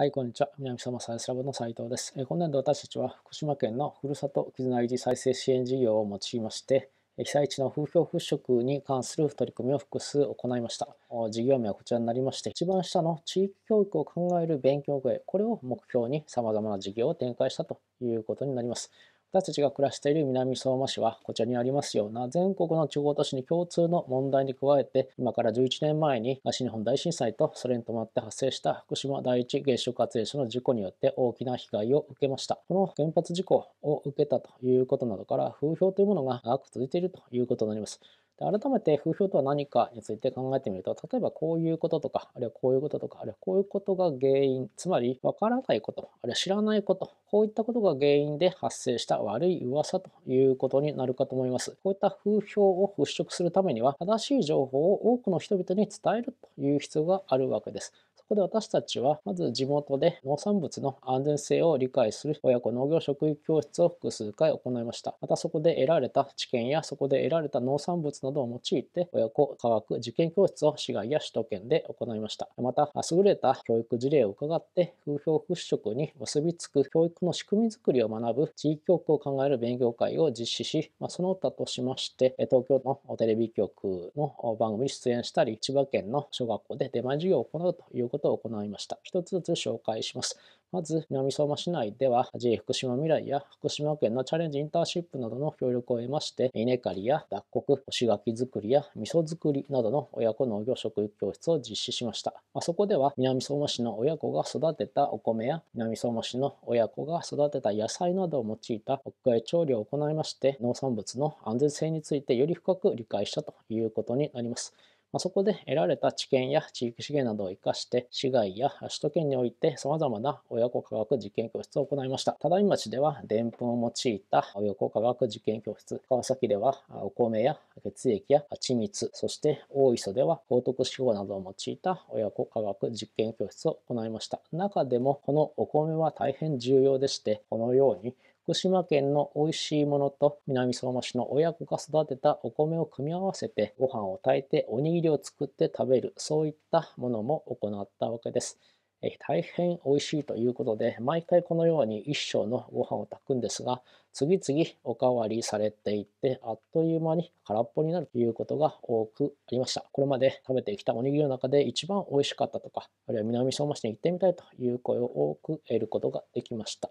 はい、こんにちは。南様サイスラボの斉藤です。今年度私たちは福島県のふるさと絆維持再生支援事業を用いまして、被災地の風評払拭に関する取り組みを複数行いました。事業名はこちらになりまして、一番下の地域教育を考える勉強会、これを目標に様々な事業を展開したということになります。私たちが暮らしている南相馬市はこちらにありますような全国の地方都市に共通の問題に加えて今から11年前に東日本大震災とそれに伴って発生した福島第一原子力発電所の事故によって大きな被害を受けましたこの原発事故を受けたということなどから風評というものが長く続いているということになりますで改めて風評とは何かについて考えてみると例えばこういうこととかあるいはこういうこととかあるいはこういうことが原因つまりわからないことあるいは知らないことこういったことが原因で発生した悪い噂ということになるかと思いますこういった風評を払拭するためには正しい情報を多くの人々に伝えるという必要があるわけですこで私たちは、まず地元で農産物の安全性を理解する親子農業職域教室を複数回行いました。またそこで得られた知見やそこで得られた農産物などを用いて、親子科学実験教室を市外や首都圏で行いました。また、優れた教育事例を伺って、風評払拭に結びつく教育の仕組みづくりを学ぶ地域教育を考える勉強会を実施し、まあ、その他としまして、東京のテレビ局の番組に出演したり、千葉県の小学校で出前授業を行うということことを行いました。一つずつ紹介します。まず、南相馬市内では、J 福島未来や福島県のチャレンジインターンシップなどの協力を得まして、稲刈りや脱穀、干し柿作りや味噌作りなどの親子農業食育教室を実施しました。あそこでは、南相馬市の親子が育てたお米や、南相馬市の親子が育てた野菜などを用いた国外調理を行いまして、農産物の安全性についてより深く理解したということになります。まそこで得られた知見や地域資源などを活かして、市外や首都圏において様々な親子科学実験教室を行いました。ただいまちでは、でんぷんを用いた親子科学実験教室、川崎ではお米や血液や蜂蜜、そして大磯では高徳志望などを用いた親子科学実験教室を行いました。中でも、このお米は大変重要でして、このように福島県の美味しいものと南相馬市の親子が育てたお米を組み合わせてご飯を炊いておにぎりを作って食べるそういったものも行ったわけです。え大変美味しいということで毎回このように一升のご飯を炊くんですが次々おかわりされていってあっという間に空っぽになるということが多くありましたこれまで食べてきたおにぎりの中で一番美味しかったとかあるいは南相馬市に行ってみたいという声を多く得ることができました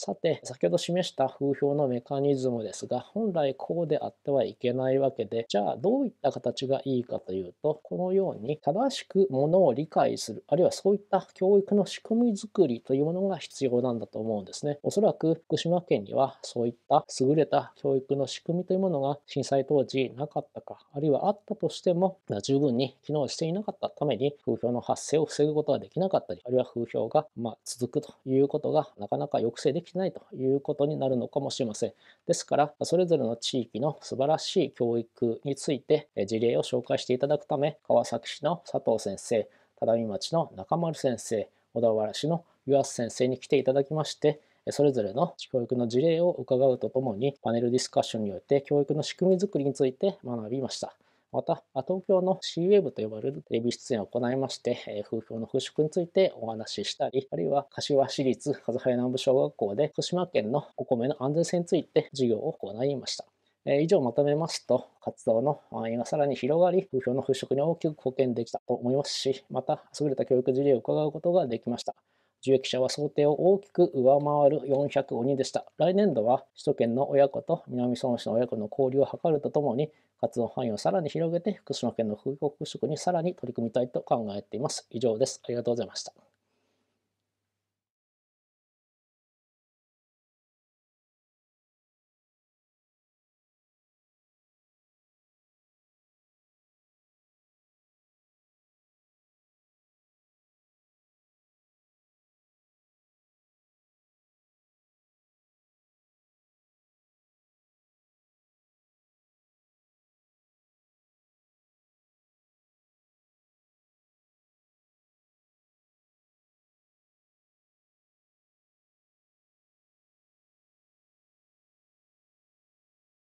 さて、先ほど示した風評のメカニズムですが、本来こうであってはいけないわけで、じゃあどういった形がいいかというと、このように正しくものを理解する、あるいはそういった教育の仕組みづくりというものが必要なんだと思うんですね。おそらく福島県にはそういった優れた教育の仕組みというものが震災当時なかったか、あるいはあったとしても、十分に機能していなかったために、風評の発生を防ぐことができなかったり、あるいは風評がまあ続くということがなかなか抑制でききないということになるのかもしれません。ですから、それぞれの地域の素晴らしい教育について事例を紹介していただくため、川崎市の佐藤先生、只見町の中丸先生、小田原市の湯浅先生に来ていただきまして、それぞれの教育の事例を伺うとともに、パネルディスカッションにおいて教育の仕組みづくりについて学びました。また、東京の CWEB と呼ばれるテレビ出演を行いまして、風評の払拭についてお話ししたり、あるいは柏市立和早南部小学校で福島県のお米の安全性について授業を行いました。以上まとめますと、活動の範囲がさらに広がり、風評の払拭に大きく貢献できたと思いますし、また優れた教育事例を伺うことができました。受益者は想定を大きく上回る405人でした。来年度は首都圏の親子と南相馬市の親子の交流を図るとともに、活動範囲をさらに広げて福島県の復興福祉にさらに取り組みたいと考えています。以上です。ありがとうございました。